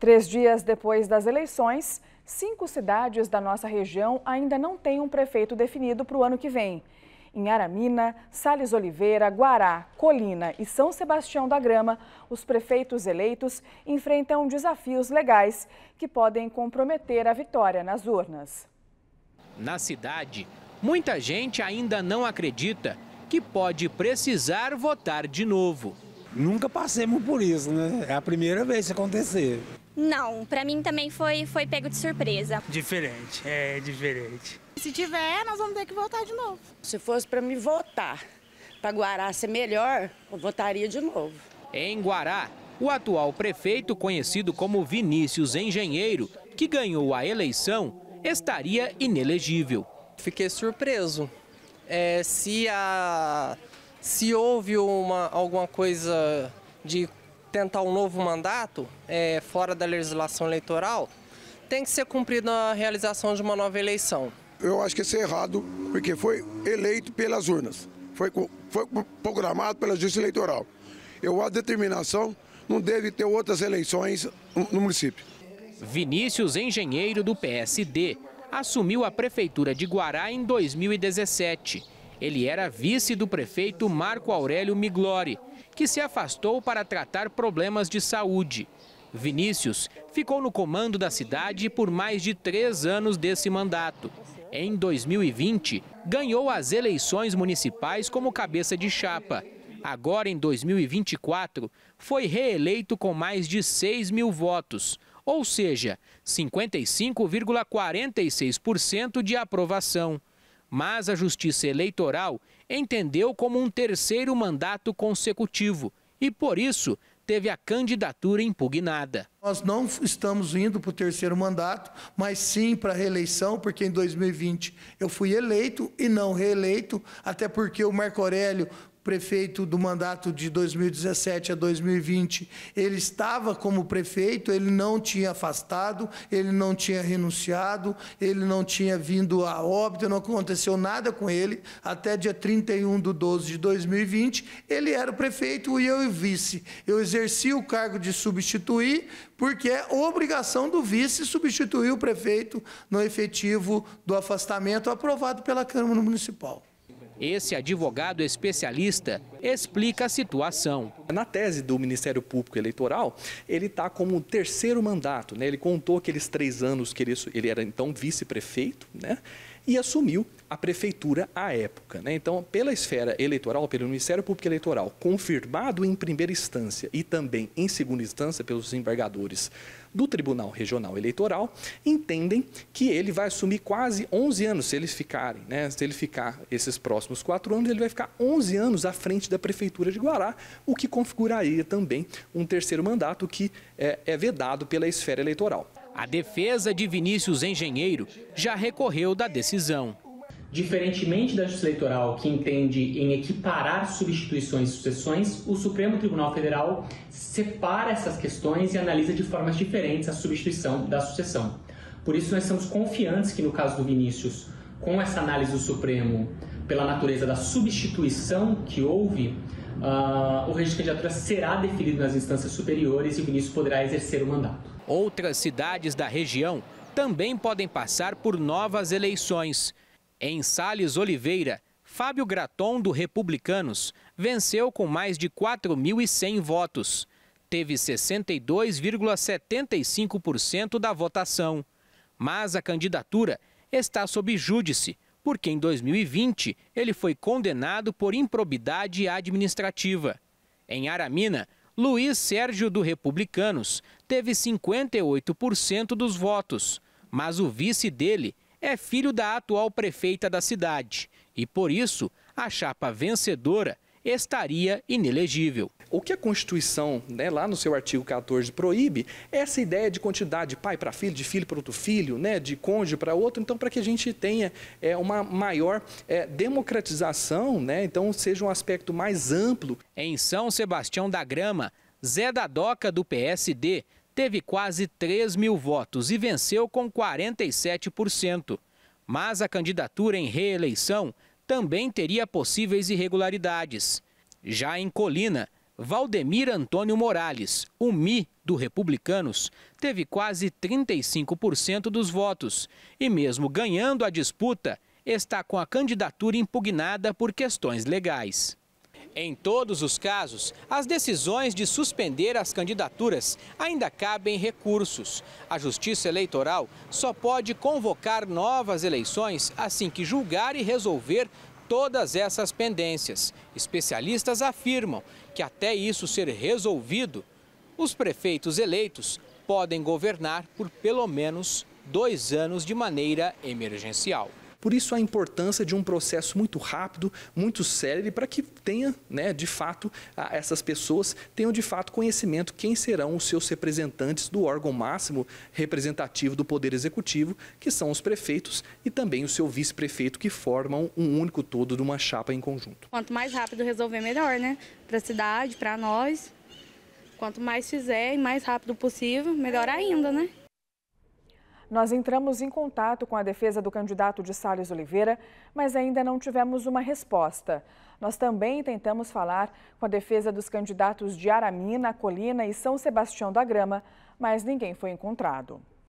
Três dias depois das eleições, cinco cidades da nossa região ainda não têm um prefeito definido para o ano que vem. Em Aramina, Sales Oliveira, Guará, Colina e São Sebastião da Grama, os prefeitos eleitos enfrentam desafios legais que podem comprometer a vitória nas urnas. Na cidade, muita gente ainda não acredita que pode precisar votar de novo. Nunca passemos por isso, né? É a primeira vez que acontecer. Não, para mim também foi, foi pego de surpresa. Diferente, é diferente. Se tiver, nós vamos ter que votar de novo. Se fosse para me votar, para Guará ser melhor, eu votaria de novo. Em Guará, o atual prefeito, conhecido como Vinícius Engenheiro, que ganhou a eleição, estaria inelegível. Fiquei surpreso. É, se, a, se houve uma, alguma coisa de tentar um novo mandato é, fora da legislação eleitoral, tem que ser cumprida a realização de uma nova eleição. Eu acho que isso é errado, porque foi eleito pelas urnas, foi, foi programado pela Justiça Eleitoral. Eu a determinação não deve ter outras eleições no município. Vinícius, engenheiro do PSD, assumiu a prefeitura de Guará em 2017. Ele era vice do prefeito Marco Aurélio Miglori que se afastou para tratar problemas de saúde. Vinícius ficou no comando da cidade por mais de três anos desse mandato. Em 2020, ganhou as eleições municipais como cabeça de chapa. Agora, em 2024, foi reeleito com mais de 6 mil votos, ou seja, 55,46% de aprovação mas a Justiça Eleitoral entendeu como um terceiro mandato consecutivo e, por isso, teve a candidatura impugnada. Nós não estamos indo para o terceiro mandato, mas sim para a reeleição, porque em 2020 eu fui eleito e não reeleito, até porque o Marco Aurélio prefeito do mandato de 2017 a 2020, ele estava como prefeito, ele não tinha afastado, ele não tinha renunciado, ele não tinha vindo a óbito, não aconteceu nada com ele. Até dia 31 de 12 de 2020, ele era o prefeito e eu o vice. Eu exerci exercia o cargo de substituir, porque é obrigação do vice substituir o prefeito no efetivo do afastamento aprovado pela Câmara Municipal. Esse advogado especialista explica a situação. Na tese do Ministério Público Eleitoral, ele está como terceiro mandato. Né? Ele contou aqueles três anos que ele, ele era então vice-prefeito, né? e assumiu a prefeitura à época. Né? Então, pela esfera eleitoral, pelo Ministério Público Eleitoral, confirmado em primeira instância e também em segunda instância pelos embargadores do Tribunal Regional Eleitoral, entendem que ele vai assumir quase 11 anos, se eles ficarem, né? se ele ficar esses próximos quatro anos, ele vai ficar 11 anos à frente da Prefeitura de Guará, o que configuraria também um terceiro mandato que é, é vedado pela esfera eleitoral. A defesa de Vinícius Engenheiro já recorreu da decisão. Diferentemente da Justiça Eleitoral, que entende em equiparar substituições e sucessões, o Supremo Tribunal Federal separa essas questões e analisa de formas diferentes a substituição da sucessão. Por isso, nós estamos confiantes que, no caso do Vinícius, com essa análise do Supremo, pela natureza da substituição que houve, uh, o registro de candidatura será definido nas instâncias superiores e o ministro poderá exercer o mandato. Outras cidades da região também podem passar por novas eleições. Em Sales Oliveira, Fábio Graton, do Republicanos, venceu com mais de 4.100 votos. Teve 62,75% da votação. Mas a candidatura está sob júdice porque em 2020 ele foi condenado por improbidade administrativa. Em Aramina, Luiz Sérgio do Republicanos teve 58% dos votos, mas o vice dele é filho da atual prefeita da cidade e, por isso, a chapa vencedora estaria inelegível. O que a Constituição, né, lá no seu artigo 14, proíbe é essa ideia de quantidade de pai para filho, de filho para outro filho, né, de cônjuge para outro, então para que a gente tenha é, uma maior é, democratização, né, então seja um aspecto mais amplo. Em São Sebastião da Grama, Zé da Doca, do PSD, teve quase 3 mil votos e venceu com 47%. Mas a candidatura em reeleição também teria possíveis irregularidades. Já em Colina, Valdemir Antônio Morales, o MI do Republicanos, teve quase 35% dos votos e, mesmo ganhando a disputa, está com a candidatura impugnada por questões legais. Em todos os casos, as decisões de suspender as candidaturas ainda cabem recursos. A Justiça Eleitoral só pode convocar novas eleições assim que julgar e resolver todas essas pendências. Especialistas afirmam que até isso ser resolvido, os prefeitos eleitos podem governar por pelo menos dois anos de maneira emergencial. Por isso a importância de um processo muito rápido, muito célebre, para que tenha, né, de fato, essas pessoas tenham de fato conhecimento quem serão os seus representantes do órgão máximo representativo do Poder Executivo, que são os prefeitos e também o seu vice-prefeito, que formam um único todo de uma chapa em conjunto. Quanto mais rápido resolver, melhor, né? Para a cidade, para nós. Quanto mais fizer e mais rápido possível, melhor ainda, né? Nós entramos em contato com a defesa do candidato de Salles Oliveira, mas ainda não tivemos uma resposta. Nós também tentamos falar com a defesa dos candidatos de Aramina, Colina e São Sebastião da Grama, mas ninguém foi encontrado.